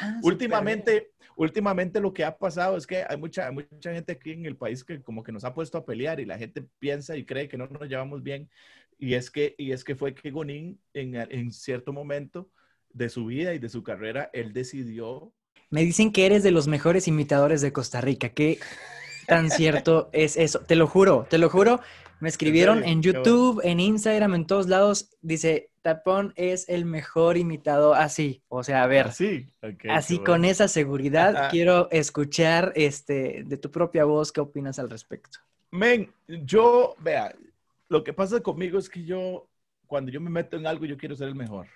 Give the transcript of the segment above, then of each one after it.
Ah, últimamente, últimamente lo que ha pasado es que hay mucha, mucha gente aquí en el país que como que nos ha puesto a pelear y la gente piensa y cree que no nos llevamos bien. Y es que, y es que fue que Gonín en, cierto momento de su vida y de su carrera, él decidió... Me dicen que eres de los mejores imitadores de Costa Rica. que tan cierto es eso? Te lo juro, te lo juro. Me escribieron en YouTube, en Instagram, en todos lados. Dice, Tapón es el mejor imitado así. O sea, a ver. Así, así con esa seguridad. Quiero escuchar este, de tu propia voz qué opinas al respecto. Men, yo, vea, lo que pasa conmigo es que yo, cuando yo me meto en algo, yo quiero ser el mejor.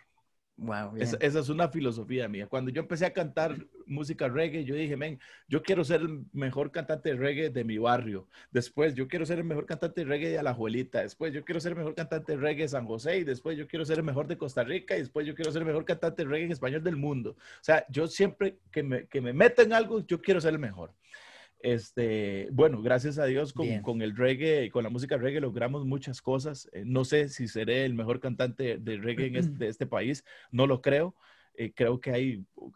Wow, esa, es una filosofía mía. Cuando yo empecé a cantar música reggae, yo dije, men, yo quiero ser el mejor cantante de reggae de mi barrio. Después, yo quiero ser el mejor cantante de reggae de la Alajuelita. Después, yo quiero ser el mejor cantante de reggae de San José. Y después, yo quiero ser el mejor de Costa Rica. Y después, yo quiero ser el mejor cantante de reggae en español del mundo. O sea, yo siempre que me, que me en algo, yo quiero ser el mejor. Este, bueno, gracias a Dios con, el reggae, y con la música reggae logramos muchas cosas. Eh, no sé si seré el mejor cantante de reggae en este, de este país, no lo creo. Eh, creo que hay uh,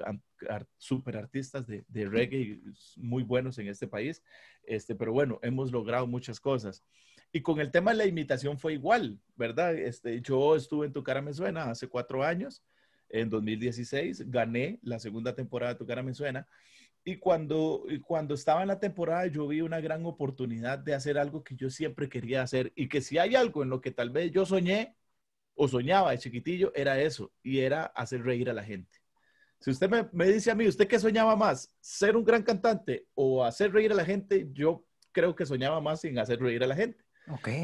superartistas artistas de, reggae muy buenos en este país, este, pero bueno, hemos logrado muchas cosas. Y con el tema de la imitación fue igual, ¿verdad? Este, yo estuve en Tu Cara Me Suena hace cuatro años, en 2016, gané la segunda temporada de Tu Cara Me Suena y cuando, cuando estaba en la temporada, yo vi una gran oportunidad de hacer algo que yo siempre quería hacer y que si hay algo en lo que tal vez yo soñé o soñaba de chiquitillo, era eso, y era hacer reír a la gente. Si usted me, dice a mí, ¿usted qué soñaba más? ¿Ser un gran cantante o hacer reír a la gente? Yo creo que soñaba más en hacer reír a la gente.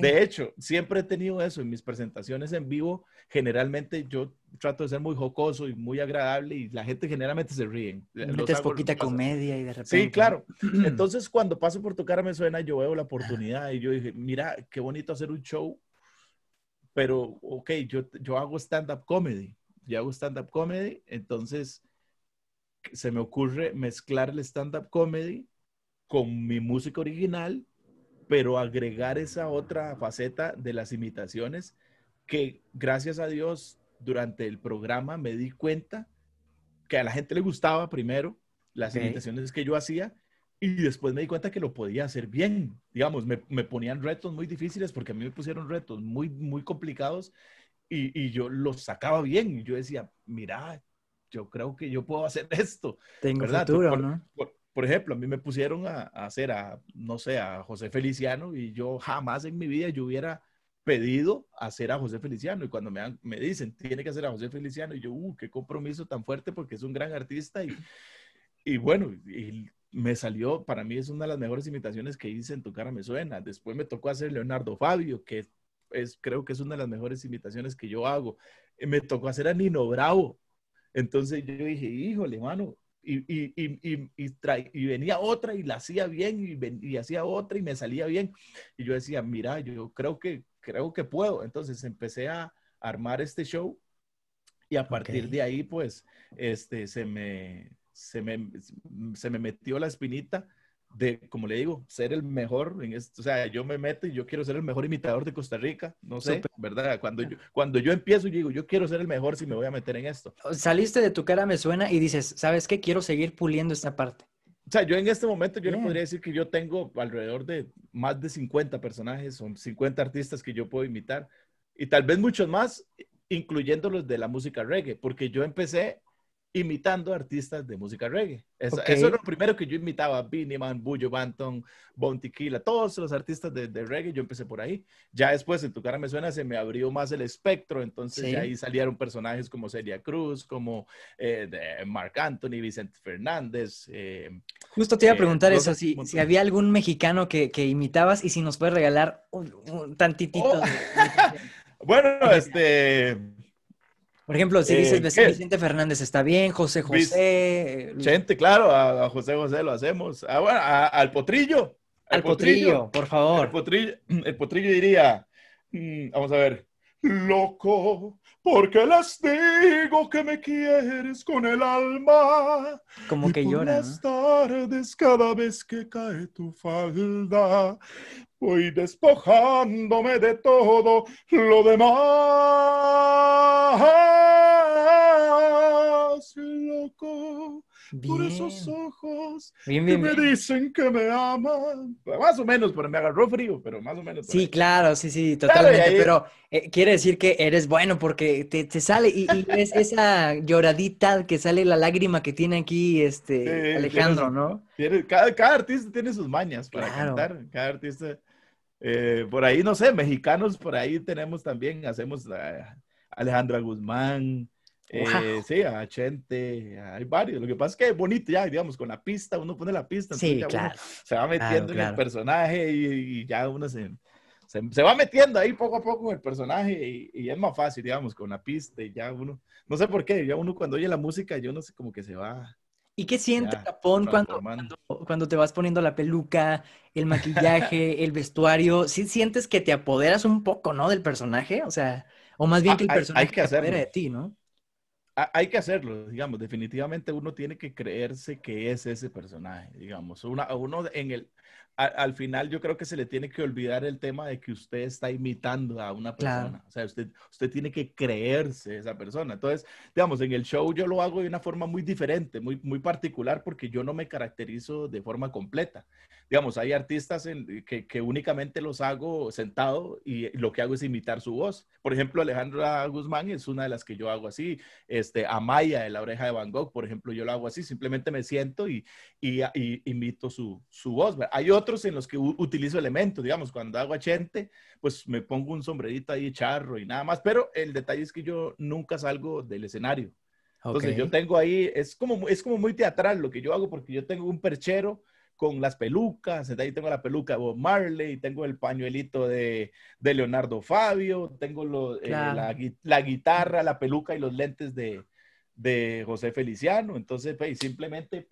De hecho, siempre he tenido eso en mis presentaciones en vivo. Generalmente yo trato de ser muy jocoso y muy agradable y la gente generalmente se ríe. Metes poquita comedia y de repente. Sí, claro. Entonces, cuando paso por tu cara me suena, yo veo la oportunidad y yo dije, mira, qué bonito hacer un show, pero, ok, yo, yo hago stand-up comedy. Yo hago stand-up comedy, entonces se me ocurre mezclar el stand-up comedy con mi música original pero agregar esa otra faceta de las imitaciones que gracias a Dios durante el programa me di cuenta que a la gente le gustaba primero las imitaciones que yo hacía y después me di cuenta que lo podía hacer bien. Digamos, me, me, ponían retos muy difíciles porque a mí me pusieron retos muy, muy complicados y, yo los sacaba bien. Y yo decía, mira, yo creo que yo puedo hacer esto. Tengo ¿verdad? futuro, ¿no? por ejemplo, a mí me pusieron a, hacer a, no sé, a José Feliciano y yo jamás en mi vida yo hubiera pedido hacer a José Feliciano y cuando me, dicen, tiene que hacer a José Feliciano y yo, uh, qué compromiso tan fuerte porque es un gran artista y, y bueno, y me salió, para mí es una de las mejores imitaciones que hice en Tu cara me suena. Después me tocó hacer Leonardo Fabio, que es, creo que es una de las mejores imitaciones que yo hago. Me tocó hacer a Nino Bravo. Entonces yo dije, híjole, mano, y, y, venía otra y la hacía bien y, hacía otra y me salía bien. Y yo decía, mira, yo creo que, creo que puedo. Entonces empecé a armar este show y a partir de ahí, pues, este, se se me, se me metió la espinita de, como le digo, ser el mejor en esto. O sea, yo me meto y yo quiero ser el mejor imitador de Costa Rica. No sé, ¿verdad? Cuando yo, cuando yo empiezo, digo, yo quiero ser el mejor si me voy a meter en esto. Saliste de tu cara, me suena, y dices, ¿sabes qué? Quiero seguir puliendo esta parte. O sea, yo en este momento, yo no podría decir que yo tengo alrededor de más de 50 personajes, son 50 artistas que yo puedo imitar, y tal vez muchos más, incluyendo los de la música reggae, porque yo empecé imitando artistas de música reggae. Eso, es lo primero que yo imitaba, Man, Bullo Banton, Bon Tequila, todos los artistas de, reggae, yo empecé por ahí. Ya después, en Tu Cara Me Suena, se me abrió más el espectro, entonces ahí salieron personajes como Celia Cruz, como eh, Mark Anthony, Vicente Fernández. Eh, Justo te iba a eh, preguntar eso, si, si, había algún mexicano que, imitabas y si nos puedes regalar un, tantitito. Oh. bueno, este... Por ejemplo, si dices eh, Vicente Fernández está bien, José José. gente eh, claro, a, José José lo hacemos. Ahora, al potrillo. Al, potrillo, por favor. El potrillo, el potrillo diría, mm, vamos a ver, Loco, porque les digo que me quieres con el alma. Como que llora. Las tardes, cada vez que cae tu falda, voy despojándome de todo lo demás. Loco por esos ojos me dicen que me aman. Más o menos, pero me agarró frío, pero más o menos. Sí, claro, sí, sí, totalmente. Pero eh, quiere decir que eres bueno porque te, sale y, es esa lloradita que sale la lágrima que tiene aquí este Alejandro, ¿no? Tiene, cada, artista tiene sus mañas para cantar. Cada artista. Eh, por ahí, no sé, mexicanos, por ahí tenemos también, hacemos a eh, Alejandra Guzmán, eh, Sí, a Chente, hay varios. Lo que pasa es que es bonito ya, digamos, con la pista, uno pone la pista, se va metiendo en el personaje y, ya uno se, se, va metiendo ahí poco a poco en el personaje y, es más fácil, digamos, con la pista y ya uno, no sé por qué, ya uno cuando oye la música, yo no sé, cómo que se va. ¿Y qué siente Japón cuando, cuando, te vas poniendo la peluca, el maquillaje, el vestuario? ¿Sí sientes que te apoderas un poco, no, del personaje? O sea, o más bien ah, que el personaje hay, hay que hacer de ti, ¿no? hay que hacerlo, digamos, definitivamente uno tiene que creerse que es ese personaje, digamos, uno en el, al final yo creo que se le tiene que olvidar el tema de que usted está imitando a una persona, o sea, usted, usted tiene que creerse esa persona, entonces, digamos, en el show yo lo hago de una forma muy diferente, muy, muy particular, porque yo no me caracterizo de forma completa, digamos, hay artistas en, eh, que, únicamente los hago sentado y lo que hago es imitar su voz. Por ejemplo, Alejandra Guzmán es una de las que yo hago así. Este, Amaya de la oreja de Van Gogh, por ejemplo, yo lo hago así. Simplemente me siento y, y, imito su, su, voz. Hay otros en los que utilizo elementos, digamos, cuando hago achente, pues me pongo un sombrerito ahí charro y nada más. Pero el detalle es que yo nunca salgo del escenario. Entonces yo tengo ahí, es como, es como muy teatral lo que yo hago porque yo tengo un perchero con las pelucas. ahí tengo la peluca de Bob Marley, tengo el pañuelito de, Leonardo Fabio, tengo eh, la, guitarra, la peluca y los lentes de, José Feliciano. Entonces, pues, simplemente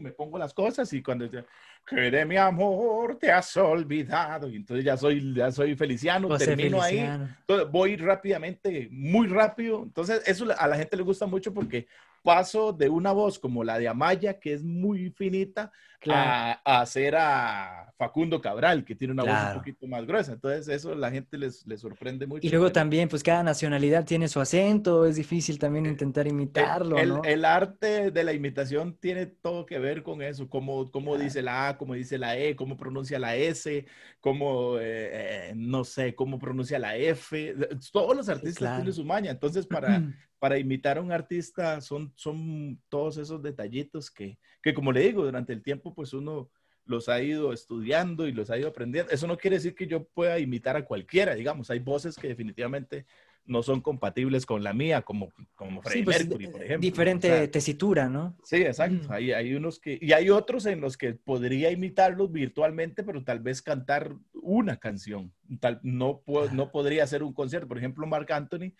me pongo las cosas y cuando dice de mi amor te has olvidado. Y entonces ya soy, ya soy Feliciano, termino ahí. Entonces, voy rápidamente, muy rápido. Entonces, eso a la gente le gusta mucho porque paso de una voz como la de Amaya, que es muy finita, a, hacer a Facundo Cabral, que tiene una voz un poquito más gruesa. Entonces, eso la gente les, sorprende mucho. Y luego también, pues cada nacionalidad tiene su acento, es difícil también eh, intentar imitarlo. El, ¿no? el, arte de la imitación tiene todo que ver con eso, cómo, cómo dice la A, cómo dice la E, cómo pronuncia la S, cómo, eh, eh, no sé, cómo pronuncia la F. Todos los artistas tienen su maña. Entonces, para... para imitar a un artista son, son todos esos detallitos que, que, como le digo, durante el tiempo pues uno los ha ido estudiando y los ha ido aprendiendo. Eso no quiere decir que yo pueda imitar a cualquiera, digamos, hay voces que definitivamente no son compatibles con la mía, como, como Freddie pues, Mercury, por ejemplo. Diferente tesitura, ¿no? Sí, exacto. Mm. Hay, unos que, y hay otros en los que podría imitarlos virtualmente, pero tal vez cantar una canción. Tal, no, no podría hacer un concierto. Por ejemplo, Mark Anthony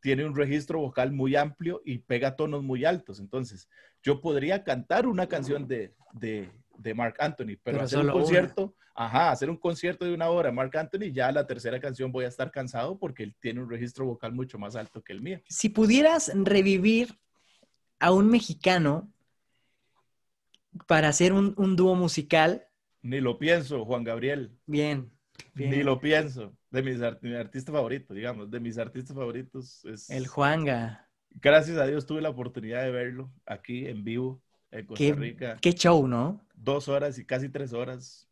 tiene un registro vocal muy amplio y pega tonos muy altos. Entonces, yo podría cantar una canción de, de, Mark Anthony, pero, hacer un concierto, ajá, hacer un concierto de una hora, Mark Anthony, ya la tercera canción voy a estar cansado porque él tiene un registro vocal mucho más alto que el mío. Si pudieras revivir a un mexicano para hacer un, un dúo musical. Ni lo pienso, Juan Gabriel. Bien, ni lo pienso. De mis artista favorito artistas favoritos, digamos, de mis artistas favoritos es... El Juanga. Gracias a Dios tuve la oportunidad de verlo aquí en vivo en Costa Rica. Qué show, ¿no? Dos horas y casi tres horas.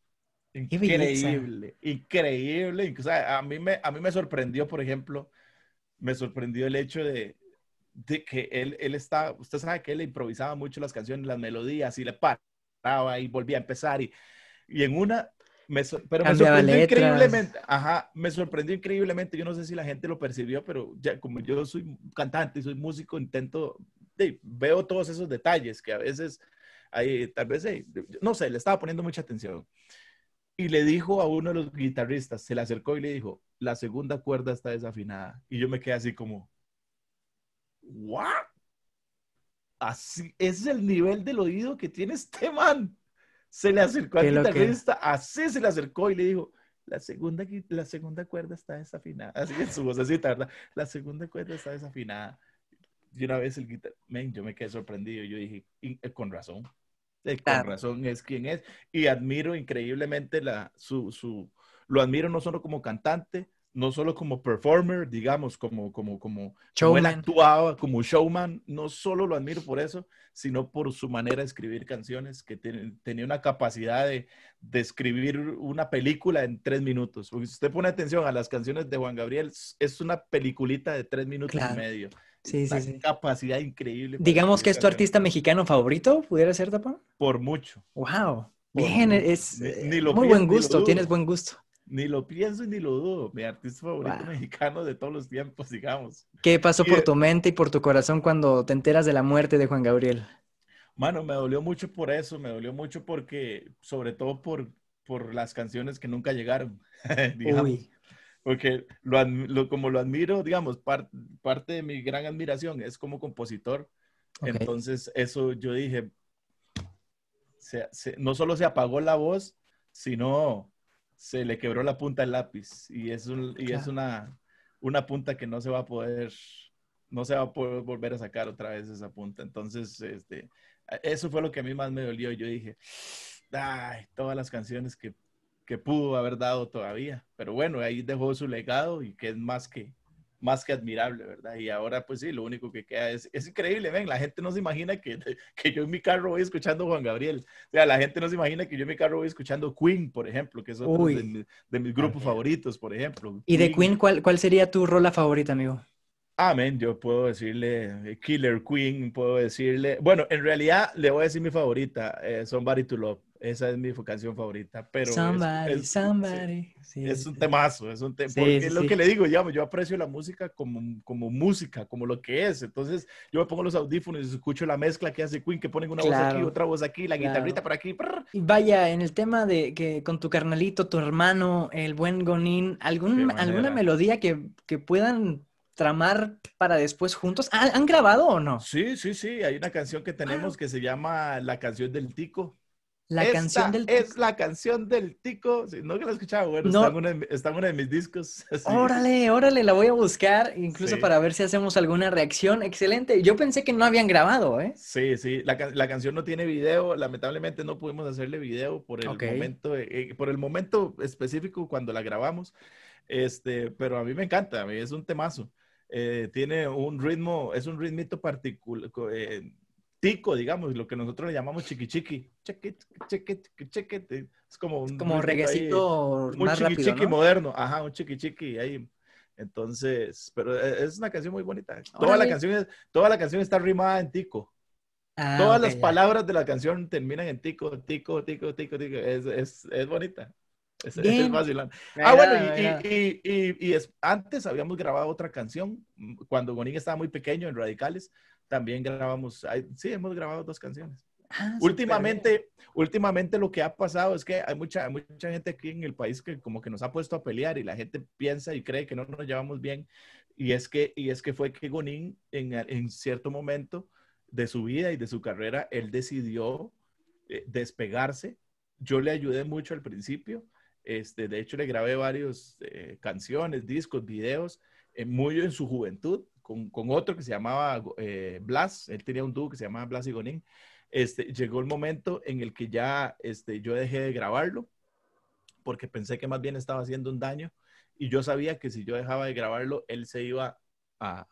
Increíble, increíble. O sea, a mí, me, a mí me sorprendió, por ejemplo, me sorprendió el hecho de, de que él, él está, usted sabe que él improvisaba mucho las canciones, las melodías y le paraba y volvía a empezar y, y en una me pero me sorprendió increíblemente. Ajá, me sorprendió increíblemente. Yo no sé si la gente lo percibió, pero ya como yo soy cantante y soy músico, intento, veo todos esos detalles que a veces, hay, tal vez, no sé, le estaba poniendo mucha atención. Y le dijo a uno de los guitarristas, se le acercó y le dijo, la segunda cuerda está desafinada. Y yo me quedé así como, ¿what? Así, ese es el nivel del oído que tiene este man se le acercó al guitarrista, así se le acercó y le dijo, la segunda, la segunda cuerda está desafinada. Así que su voz así la segunda cuerda está desafinada. Y una vez el guitarrista, yo me quedé sorprendido, yo dije, eh, con razón, eh, con razón es quien es. Y admiro increíblemente la, su, su, lo admiro no solo como cantante, no solo como performer, digamos, como, como, como, actuaba, como showman, no solo lo admiro por eso, sino por su manera de escribir canciones, que tenía una capacidad de, escribir una película en tres minutos. Porque si usted pone atención a las canciones de Juan Gabriel, es una peliculita de tres minutos y medio. Sí, sí, sí, capacidad increíble. Digamos que es tu artista mexicano favorito, ¿pudiera ser, tapón Por mucho. ¡Wow! Bien, es, eh, muy buen gusto, tienes buen gusto. Ni lo pienso ni lo dudo. Mi artista favorito mexicano de todos los tiempos, digamos. ¿Qué pasó por e tu mente y por tu corazón cuando te enteras de la muerte de Juan Gabriel? Mano, me dolió mucho por eso, me dolió mucho porque, sobre todo por, por las canciones que nunca llegaron, digamos. Uy. Porque lo, como lo admiro, digamos, parte de mi gran admiración es como compositor. Entonces, eso yo dije, no solo se apagó la voz, sino se le quebró la punta del lápiz y es, un, y es una, una punta que no se va a poder, no se va a poder volver a sacar otra vez esa punta. Entonces, este, eso fue lo que a mí más me dolió. Yo dije, ay, todas las canciones que, que pudo haber dado todavía. Pero bueno, ahí dejó su legado y que es más que, más que admirable, ¿verdad? Y ahora, pues sí, lo único que queda es, es increíble, ven, la gente no se imagina que, que, yo en mi carro voy escuchando Juan Gabriel. O sea, la gente no se imagina que yo en mi carro voy escuchando Queen, por ejemplo, que es otro de, mis grupos favoritos, por ejemplo. ¿Y de Queen cuál, sería tu rola favorita, amigo? Amén, ah, yo puedo decirle eh, Killer Queen, puedo decirle, bueno, en realidad le voy a decir mi favorita, eh, Somebody to Love. Esa es mi canción favorita, pero... es, es un temazo, es un porque es lo que le digo, yo aprecio la música como, como música, como lo que es. Entonces, yo me pongo los audífonos y escucho la mezcla que hace Queen, que ponen una voz aquí, otra voz aquí, la guitarrita por aquí. Y vaya, en el tema de que con tu carnalito, tu hermano, el buen Gonin, ¿algún, alguna melodía que, que puedan tramar para después juntos. ¿Han, grabado o no? Sí, sí, sí. Hay una canción que ah. tenemos que se llama La canción del tico. La canción del Es la canción del tico. no que la escuchaba, bueno, está, en uno de, mis discos. Órale, órale, la voy a buscar, incluso para ver si hacemos alguna reacción. Excelente. Yo pensé que no habían grabado, ¿eh? Sí, sí. La, canción no tiene video. Lamentablemente no pudimos hacerle video por el momento, eh, eh, por el momento específico cuando la grabamos. Este, pero a mí me encanta, a mí es un temazo. Eh, tiene un ritmo, es un ritmito particular tico, digamos, lo que nosotros le llamamos chiqui chiqui. Chiquit, chiquit, Es como un. Como reguecito. un chiqui chiqui moderno. Ajá, un chiqui chiqui ahí. Entonces, pero eh, es una canción muy bonita. Toda la canción, es, toda la canción está rimada en tico. Ah, Todas las palabras de la canción terminan en tico, tico, tico, tico, Es, es, es bonita. Es, es Ah, bueno, y, y, y, antes habíamos grabado otra canción mm, cuando Bonín estaba muy pequeño en Radicales también grabamos, sí, hemos grabado dos canciones. Ah, últimamente, últimamente lo que ha pasado es que hay mucha, mucha gente aquí en el país que como que nos ha puesto a pelear y la gente piensa y cree que no nos llevamos bien. Y es que, y es que fue que Gonin en, en cierto momento de su vida y de su carrera, él decidió eh, despegarse. Yo le ayudé mucho al principio. Este, de hecho, le grabé varios eh, canciones, discos, videos, eh, muy en su juventud con, otro que se llamaba eh, Blas, él tenía un dúo que se llamaba Blas y Gonín. Este, llegó el momento en el que ya este, yo dejé de grabarlo porque pensé que más bien estaba haciendo un daño y yo sabía que si yo dejaba de grabarlo, él se iba a,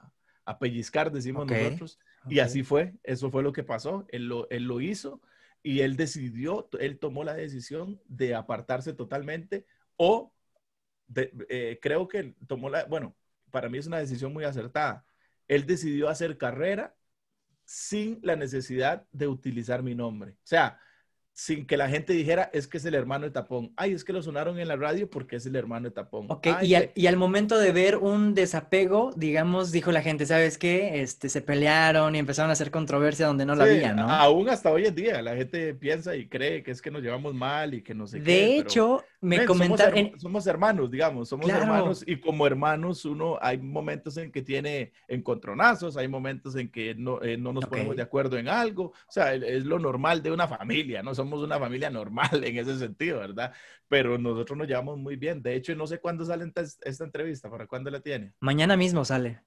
pellizcar, decimos nosotros. Y así fue, eso fue lo que pasó, él lo, hizo y él decidió, él tomó la decisión de apartarse totalmente o eh, creo que tomó la, bueno, para mí es una decisión muy acertada. Él decidió hacer carrera sin la necesidad de utilizar mi nombre. O sea, sin que la gente dijera, es que es el hermano de Tapón. Ay, es que lo sonaron en la radio porque es el hermano de Tapón. Ok, eh. y, al, momento de ver un desapego, digamos, dijo la gente, ¿sabes qué? Este, se pelearon y empezaron a hacer controversia donde no la había, ¿no? Aún hasta hoy en día, la gente piensa y cree que es que nos llevamos mal y que no sé de qué. De hecho, me somos, hermanos, digamos, somos hermanos y como hermanos uno hay momentos en que tiene encontronazos, hay momentos en que no, eh, no nos ponemos de acuerdo en algo, o sea, es lo normal de una familia, no somos una familia normal en ese sentido, ¿verdad? Pero nosotros nos llevamos muy bien, de hecho no sé cuándo sale esta entrevista, ¿para cuándo la tiene? Mañana mismo sale.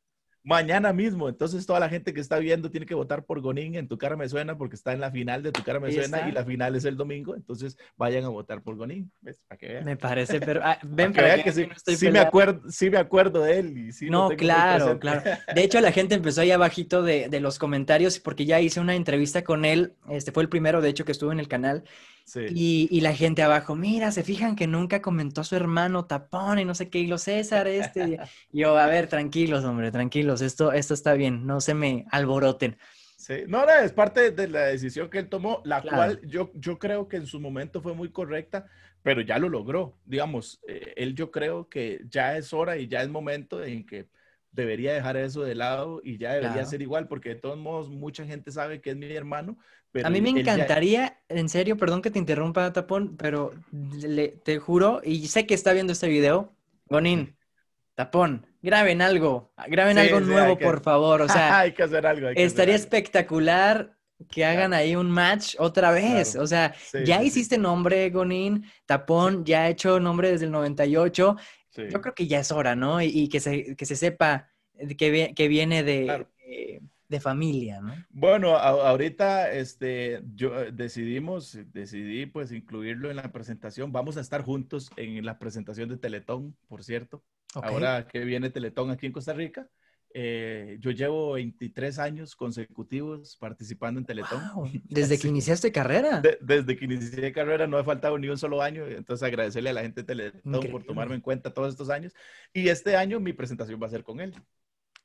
Mañana mismo. Entonces, toda la gente que está viendo tiene que votar por Gonín en Tu Cara Me Suena porque está en la final de Tu Cara Me Suena y la final es el domingo. Entonces, vayan a votar por Gonín. Me parece, pero. Ah, ven, para, sí, me acuerdo, sí me acuerdo de él. Y no, claro, claro. De hecho, la gente empezó ahí abajito de, de los comentarios porque ya hice una entrevista con él. Este fue el primero, de hecho, que estuvo en el canal y, la gente abajo, mira, se fijan que nunca comentó a su hermano Tapón y no sé qué, y César, este. Yo, a ver, tranquilos, hombre, tranquilos, esto, esto está bien, no se me alboroten. Sí, no, es parte de la decisión que él tomó, la cual yo, yo creo que en su momento fue muy correcta, pero ya lo logró. Digamos, eh, él yo creo que ya es hora y ya es momento en que debería dejar eso de lado y ya debería ser igual, porque de todos modos mucha gente sabe que es mi hermano. Pero a mí me encantaría, en serio, perdón que te interrumpa, Tapón, pero te juro, y sé que está viendo este video, Gonin, Tapón, graben algo, graben algo nuevo, por favor, o sea, hay que hacer algo. estaría espectacular que hagan ahí un match otra vez. O sea, ya hiciste nombre, Gonin, Tapón, ya ha hecho nombre desde el 98. Yo creo que ya es hora, ¿no? Y, que, se, sepa que, que viene de, eh, de, familia, ¿no? Bueno, ahorita este, yo eh, decidimos, decidí pues incluirlo en la presentación. Vamos a estar juntos en la presentación de Teletón, por cierto. Ahora que viene Teletón aquí en Costa Rica. Eh, yo llevo 23 años consecutivos participando en Teletón. desde que iniciaste carrera. desde que inicié carrera no he faltado ni un solo año. Entonces agradecerle a la gente de Teletón por tomarme en cuenta todos estos años. Y este año mi presentación va a ser con él.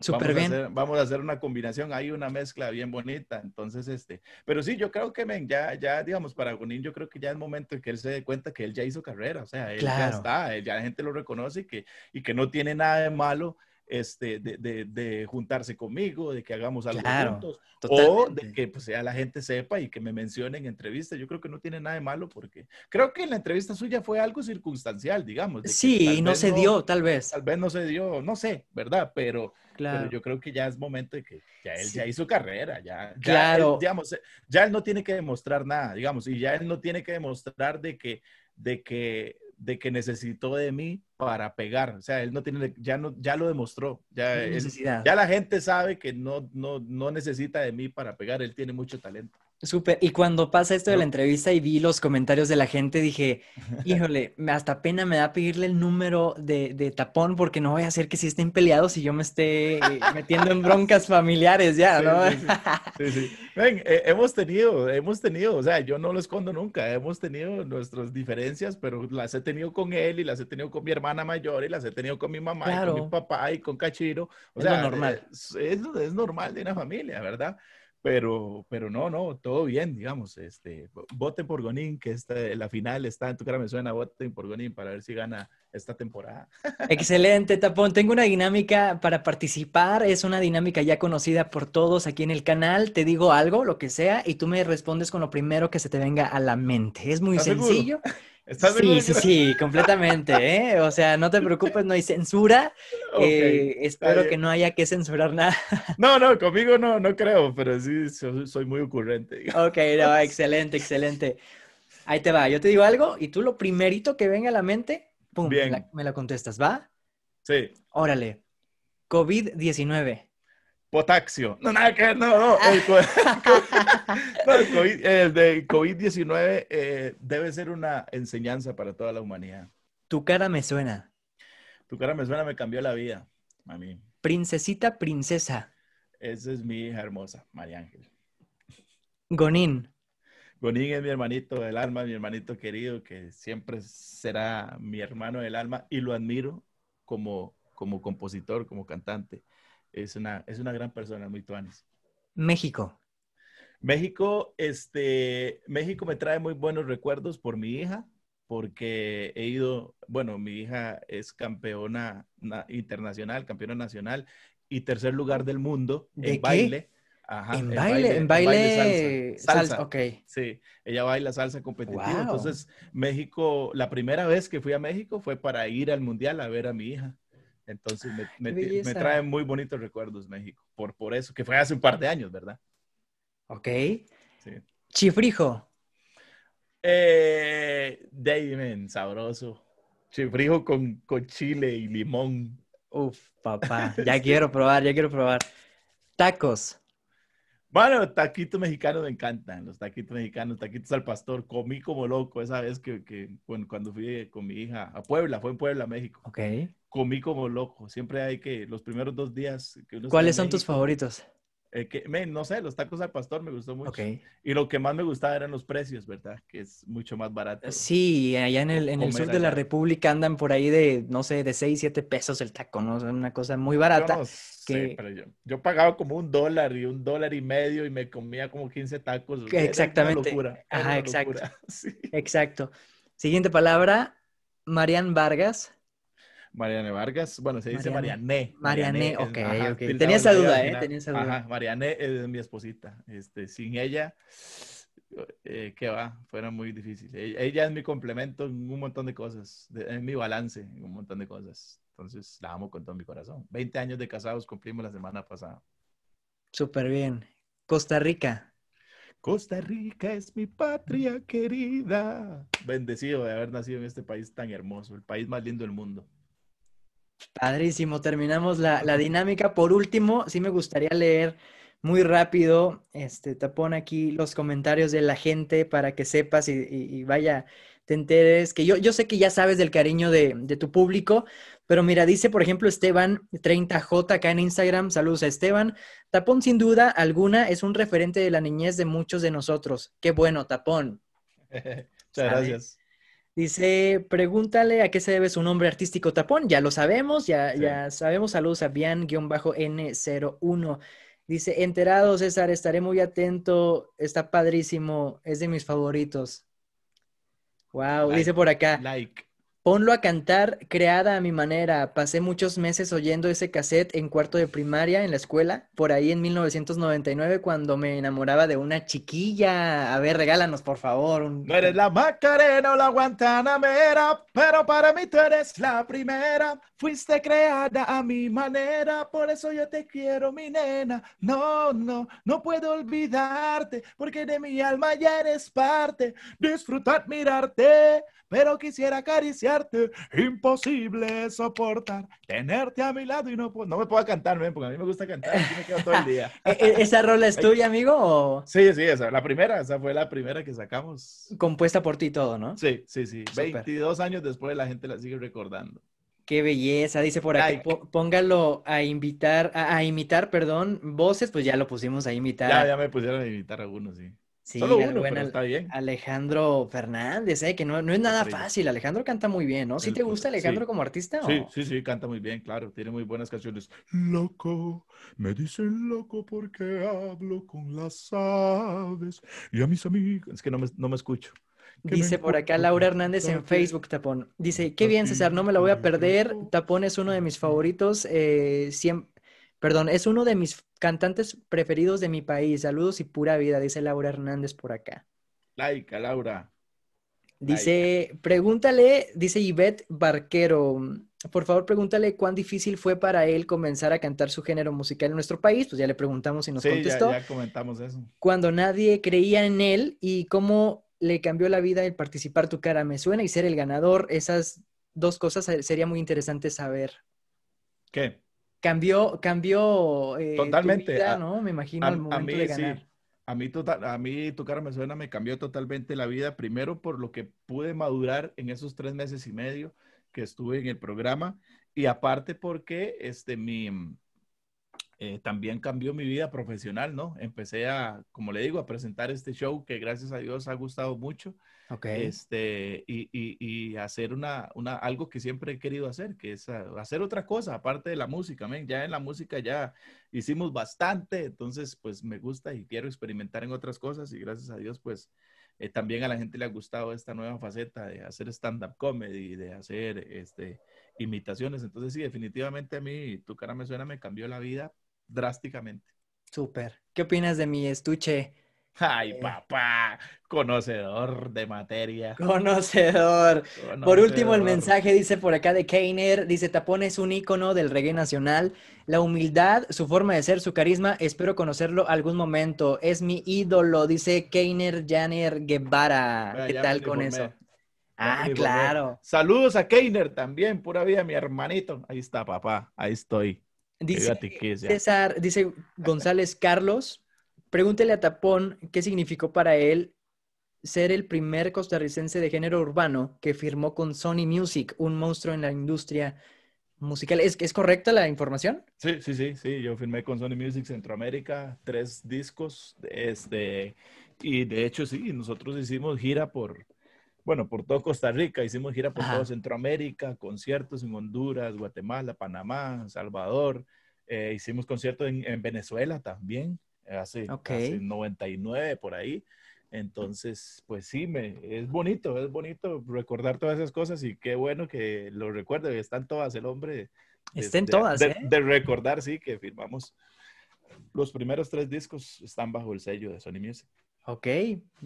Súper bien. A hacer, vamos a hacer una combinación, hay una mezcla bien bonita. Entonces, este, pero sí, yo creo que men, ya, ya, digamos, para Gunín yo creo que ya es el momento en que él se dé cuenta que él ya hizo carrera, o sea, él ya está, ya la gente lo reconoce y que, y que no tiene nada de malo este, de, juntarse conmigo, de que hagamos algo juntos, o de que pues, la gente sepa y que me mencionen en entrevista Yo creo que no tiene nada de malo porque creo que la entrevista suya fue algo circunstancial, digamos. sí, no se dio, tal vez. Tal vez no se dio, no sé, ¿verdad? Pero, claro. yo creo que ya es momento de que ya él ya hizo carrera, ya, claro. ya él no tiene que demostrar nada, digamos, y ya él no tiene que demostrar de que de que, de que necesitó de mí para pegar. O sea, él no tiene, ya, no, ya lo demostró. Ya, ya la gente sabe que no, no, no necesita de mí para pegar, él tiene mucho talento. Súper. Y cuando pasa esto de la entrevista y vi los comentarios de la gente, dije, híjole, hasta pena me da pedirle el número de, tapón porque no voy a hacer que si estén peleados y yo me esté eh, metiendo en broncas familiares ya, ¿no? Sí, sí. Ven, eh, hemos tenido, hemos tenido, o sea, yo no lo escondo nunca, hemos tenido nuestras diferencias, pero las he tenido con él y las he tenido con mi hermana mayor y las he tenido con mi mamá y con mi papá y con Cachiro. O sea, normal. Es, es, es normal de una familia, ¿verdad? Pero, pero no, no, todo bien, digamos. Este, voten por Gonin, que esta, la final está en tu cara, me suena, voten por Gonin para ver si gana esta temporada. Excelente, Tapón. Tengo una dinámica para participar. Es una dinámica ya conocida por todos aquí en el canal. Te digo algo, lo que sea, y tú me respondes con lo primero que se te venga a la mente. Es muy sencillo sí, sí, sí, completamente. ¿eh? O sea, no te preocupes, no hay censura. Eh, espero que no haya que censurar nada. No, no, conmigo no, no creo, pero sí soy muy ocurrente. Ok, no, excelente, excelente. Ahí te va, yo te digo algo y tú lo primerito que venga a la mente, pum, La, me lo contestas, ¿va? Sí. Órale, COVID-19. Potaxio. No, nada que ver, no, no. El, COVID, 19 eh, debe ser una enseñanza para toda la humanidad. Tu cara me suena. Tu cara me suena, me cambió la vida a mí. Princesita, princesa. Esa es mi hija hermosa, María Ángel. Gonín. Gonín es mi hermanito del alma, mi hermanito querido, que siempre será mi hermano del alma y lo admiro como, como compositor, como cantante es una, es una gran persona, muy tuanes. México. México, este, México me trae muy buenos recuerdos por mi hija, porque he ido, bueno, mi hija es campeona internacional, campeona nacional y tercer lugar del mundo en, baile. en, baile. en, baile, salsa. salsa. Sí, ella baila salsa competitiva. Entonces, México, la primera vez que fui a México fue para ir al mundial a ver a mi hija. Entonces me, me, trae muy bonitos recuerdos México, por, por eso, que fue hace un par de años, ¿verdad? Ok. Chifrijo. Eh, sabroso. Chifrijo con, con chile y limón. Uf, papá, ya quiero probar, ya quiero probar. Tacos. Bueno, taquitos mexicanos me encantan, los taquitos mexicanos, taquitos al pastor. Comí como loco esa vez que, cuando fui con mi hija a Puebla, fue en Puebla, México. Ok. Comí como loco, siempre hay que, los primeros dos días. ¿Cuáles son tus favoritos? Eh, que, no sé, los tacos al pastor me gustó mucho. Y lo que más me gustaba eran los precios, ¿verdad? Que es mucho más barato. Sí, allá en el, sur de la República andan por ahí de, no sé, de 6, 7 pesos el taco, ¿no? es una cosa muy barata. Yo yo, pagaba como un dólar y un dólar y medio y me comía como 15 tacos. exactamente. una locura. exacto. Exacto. Siguiente palabra, Marian Vargas. Mariane Vargas, bueno, se dice Mariane. Mariane, ok, Tenía esa duda, ¿eh? Tenía esa duda. Mariane es mi esposita. Este, sin ella, eh, qué va, fuera muy difícil. E-, ella, es mi complemento en un montón de cosas, es mi balance en un montón de cosas. Entonces, la amo con todo mi corazón. 20 años de casados cumplimos la semana pasada. Súper bien. Costa Rica. Costa Rica es mi patria querida. Bendecido de haber nacido en este país tan hermoso, el país más lindo del mundo. Padrísimo, terminamos la, dinámica. Por último, sí me gustaría leer muy rápido, este, tapón aquí los comentarios de la gente para que sepas y, vaya, te enteres, que yo, yo, sé que ya sabes del cariño de, de, tu público, pero mira, dice por ejemplo Esteban 30J acá en Instagram, saludos a Esteban, Tapón sin duda alguna es un referente de la niñez de muchos de nosotros. Qué bueno, Tapón. Muchas gracias. Dice, pregúntale a qué se debe su nombre artístico tapón. Ya lo sabemos, ya, ya sabemos. Saludos a Bian-N01. Dice, enterado César, estaré muy atento. Está padrísimo, es de mis favoritos. Wow, dice por acá. Like. Ponlo a cantar, creada a mi manera. Pasé muchos meses oyendo ese cassette en cuarto de primaria en la escuela, por ahí en 1999, cuando me enamoraba de una chiquilla. A ver, regálanos, por favor. No eres la Macarena o la Guantanamera, pero para mí tú eres la primera. Fuiste creada a mi manera, por eso yo te quiero, mi nena. No, no, no puedo olvidarte, porque de mi alma ya eres parte. Disfrutad, mirarte, pero quisiera acariciar imposible soportar, tenerte a mi lado y no puedo... No me puedo cantar, porque a mí me gusta cantar, y me quedo todo el día. ¿E-, e-, ¿Esa rola es tuya, amigo? Sí, sí, esa, la primera, esa fue la primera que sacamos. Compuesta por ti todo, ¿no? Sí, sí, sí. 22 años después la gente la sigue recordando. Qué belleza, dice por ahí Póngalo a invitar, a, a, imitar, perdón, voces, pues ya lo pusimos a imitar. Ya, ya me pusieron a imitar algunos, sí. Sí, está bien. Alejandro Fernández, eh, que no, no es nada fácil. Alejandro canta muy bien, ¿no? ¿Sí te gusta Alejandro como artista? Sí, sí, sí, canta muy bien, claro. Tiene muy buenas canciones. Loco, me dicen loco porque hablo con las aves y a mis amigos. Es que no me, escucho. Dice por acá Laura Hernández en Facebook, Tapón. Dice, qué bien, César, no me la voy a perder. Tapón es uno de mis favoritos. siempre, eh, Perdón, es uno de mis cantantes preferidos de mi país. Saludos y pura vida, dice Laura Hernández por acá. Laica, Laura. Dice, pregúntale, dice Yvette Barquero, por favor pregúntale cuán difícil fue para él comenzar a cantar su género musical en nuestro país. Pues ya le preguntamos y nos contestó. ya comentamos eso. Cuando nadie creía en él y cómo le cambió la vida el participar tu cara me suena y ser el ganador. Esas dos cosas eh, sería muy interesante saber. ¿Qué? cambió, cambió eh, totalmente, ¿no? Me imagino a, el momento de ganar. A mí, total, a mí tu cara me suena, me cambió totalmente la vida, primero por lo que pude madurar en esos tres meses y medio que estuve en el programa y aparte porque este, mi, eh, también cambió mi vida profesional, ¿no? Empecé a, como le digo, a presentar este show que gracias a Dios ha gustado mucho. Ok. Este, y, hacer una, una, algo que siempre he querido hacer, que es ah, hacer otra cosa aparte de la música, Ya en la música ya hicimos bastante, entonces pues me gusta y quiero experimentar en otras cosas y gracias a Dios pues eh, también a la gente le ha gustado esta nueva faceta de hacer stand-up comedy, de hacer este, imitaciones. Entonces sí, definitivamente a mí Tu cara me suena me cambió la vida drásticamente. Súper. ¿Qué opinas de mi estuche? Ay, eh. papá, conocedor de materia. Conocedor. Por último, el mensaje dice por acá de Keiner, dice, Tapón es un ícono del reggae nacional. La humildad, su forma de ser, su carisma, espero conocerlo algún momento. Es mi ídolo, dice Keiner Janer Guevara. Ah, ¿Qué tal con eso? ah, claro. Saludos a Keiner también, pura vida, mi hermanito. Ahí está, papá, ahí estoy. Dice, dice González Carlos, pregúntele a Tapón qué significó para él ser el primer costarricense de género urbano que firmó con Sony Music, un monstruo en la industria musical. ¿Es, ¿Es correcta la información? Sí, sí, sí, sí. Yo firmé con Sony Music Centroamérica, tres discos, este, y de hecho sí, nosotros hicimos gira por, bueno, por todo Costa Rica, hicimos gira por todo Centroamérica, conciertos en Honduras, Guatemala, Panamá, Salvador, eh, hicimos conciertos en, Venezuela también, eh, hace, 99 por ahí. Entonces, pues sí, me, es bonito, es bonito recordar todas esas cosas y qué bueno que lo recuerde, están todas, el hombre. Estén todas. ¿eh? de, recordar, sí, que firmamos. Los primeros tres discos están bajo el sello de Sony Music. Ok,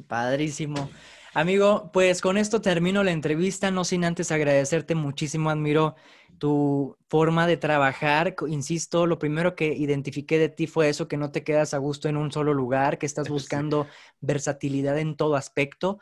padrísimo. Amigo, pues con esto termino la entrevista, no sin antes agradecerte muchísimo, admiro tu forma de trabajar. Insisto, lo primero que identifiqué de ti fue eso, que no te quedas a gusto en un solo lugar, que estás buscando versatilidad en todo aspecto,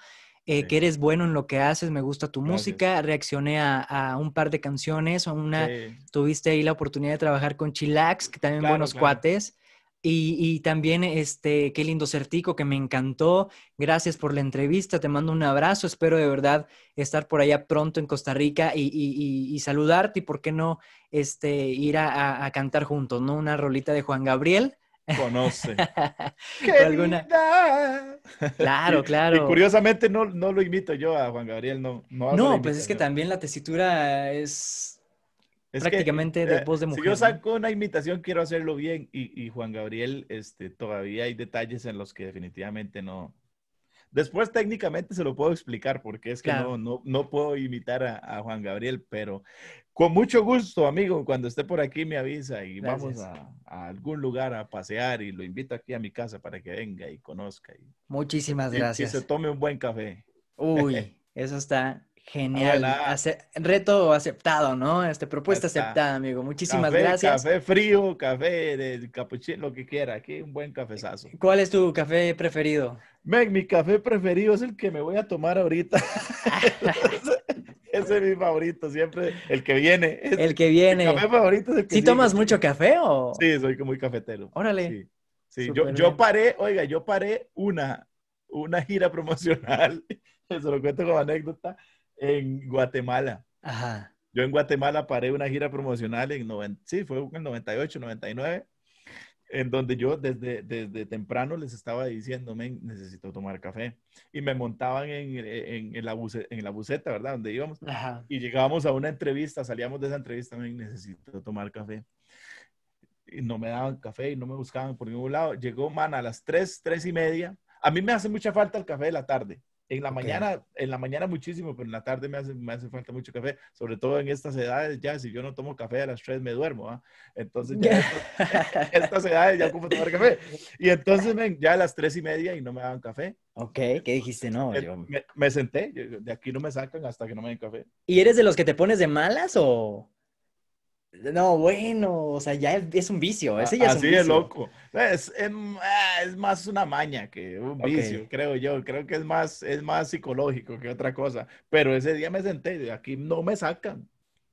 eh, que eres bueno en lo que haces, me gusta tu música, reaccioné a, un par de canciones, una, tuviste ahí la oportunidad de trabajar con Chilax, que también buenos cuates. Y, también, este, qué lindo certico que me encantó. Gracias por la entrevista. Te mando un abrazo. Espero de verdad estar por allá pronto en Costa Rica y, saludarte. Y por qué no este, ir a, cantar juntos, ¿no? Una rolita de Juan Gabriel. Conoce. alguna... Claro, claro. Y, curiosamente no, lo invito yo a Juan Gabriel, no. No, no pues es que también la tesitura es es prácticamente de eh, voz de mujer. Si yo saco una imitación, quiero hacerlo bien. Y, Juan Gabriel, este, todavía hay detalles en los que definitivamente no. Después técnicamente se lo puedo explicar porque es que no, no, puedo imitar a, Juan Gabriel, pero con mucho gusto, amigo, cuando esté por aquí me avisa y vamos a, algún lugar a pasear y lo invito aquí a mi casa para que venga y conozca. Y, Muchísimas gracias. Y se tome un buen café. Uy, eso está Genial. reto aceptado, ¿no? Este, propuesta aceptada, amigo. Muchísimas gracias. Café frío, café de capuchino, lo que quiera. Aquí un buen cafezazo. ¿Cuál es tu café preferido? Meg, mi café preferido es el que me voy a tomar ahorita. Ese es mi favorito, siempre el que viene. el que viene. Mi café favorito es que ¿Sí tomas mucho café o...? Sí, soy muy cafetero. Órale. Sí, Yo, yo paré, oiga, yo paré una, una gira promocional, se lo cuento como anécdota, en Guatemala. Yo en Guatemala paré una gira promocional en sí, fue en 98, 99, en donde yo desde, desde temprano les estaba diciéndome, necesito tomar café. Y me montaban en, en, la, en la buceta, ¿verdad? Donde íbamos. Y llegábamos a una entrevista, salíamos de esa entrevista, necesito tomar café. Y no me daban café y no me buscaban por ningún lado. Llegó, man, a las 3, 3 y media. A mí me hace mucha falta el café de la tarde. En la mañana, en la mañana muchísimo, pero en la tarde me hace, me hace falta mucho café, sobre todo en estas edades ya, si yo no tomo café a las tres me duermo, entonces ya estas, edades ya ocupo tomar café. Y entonces ya a las tres y media y no me daban café. Ok, ¿qué dijiste? No, me, yo... me, senté, de aquí no me sacan hasta que no me den café. ¿Y eres de los que te pones de malas o...? No, bueno, o sea, ya es un vicio. Ese ya es un loco. Mm, ah, es, más una maña que un vicio, creo yo. Creo que es más, es más psicológico que otra cosa. Pero ese día me senté, de aquí no me sacan.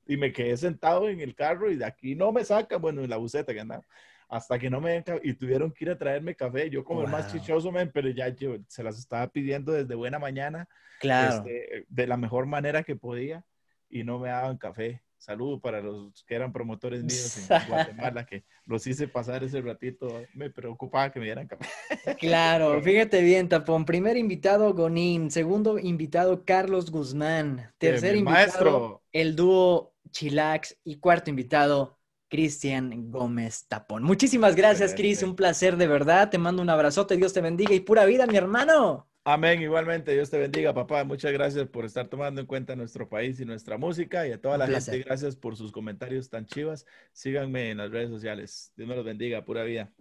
Y me quedé sentado en el carro y de aquí no me sacan. Bueno, en la buceta que andaba. Hasta que no me y tuvieron que ir a traerme café. Yo como el más chichoso, pero ya yo se las estaba pidiendo desde buena mañana. Este, de la mejor manera que podía y no me daban café. Saludo para los que eran promotores míos en Guatemala, que los hice pasar ese ratito. Me preocupaba que me dieran café. Claro, fíjate bien, Tapón. Primer invitado, Gonín. Segundo invitado, Carlos Guzmán. Eh, Tercer invitado, el dúo Chilax. Y cuarto invitado, Cristian Gómez Tapón. Muchísimas gracias, Cris. Un placer de verdad. Te mando un abrazote. Dios te bendiga y pura vida, mi hermano. Amén, igualmente. Dios te bendiga, papá. Muchas gracias por estar tomando en cuenta nuestro país y nuestra música. Y a toda la gente, gracias por sus comentarios tan chivas. Síganme en las redes sociales. Dios me los bendiga, pura vida.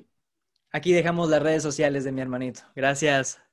Aquí dejamos las redes sociales de mi hermanito. Gracias.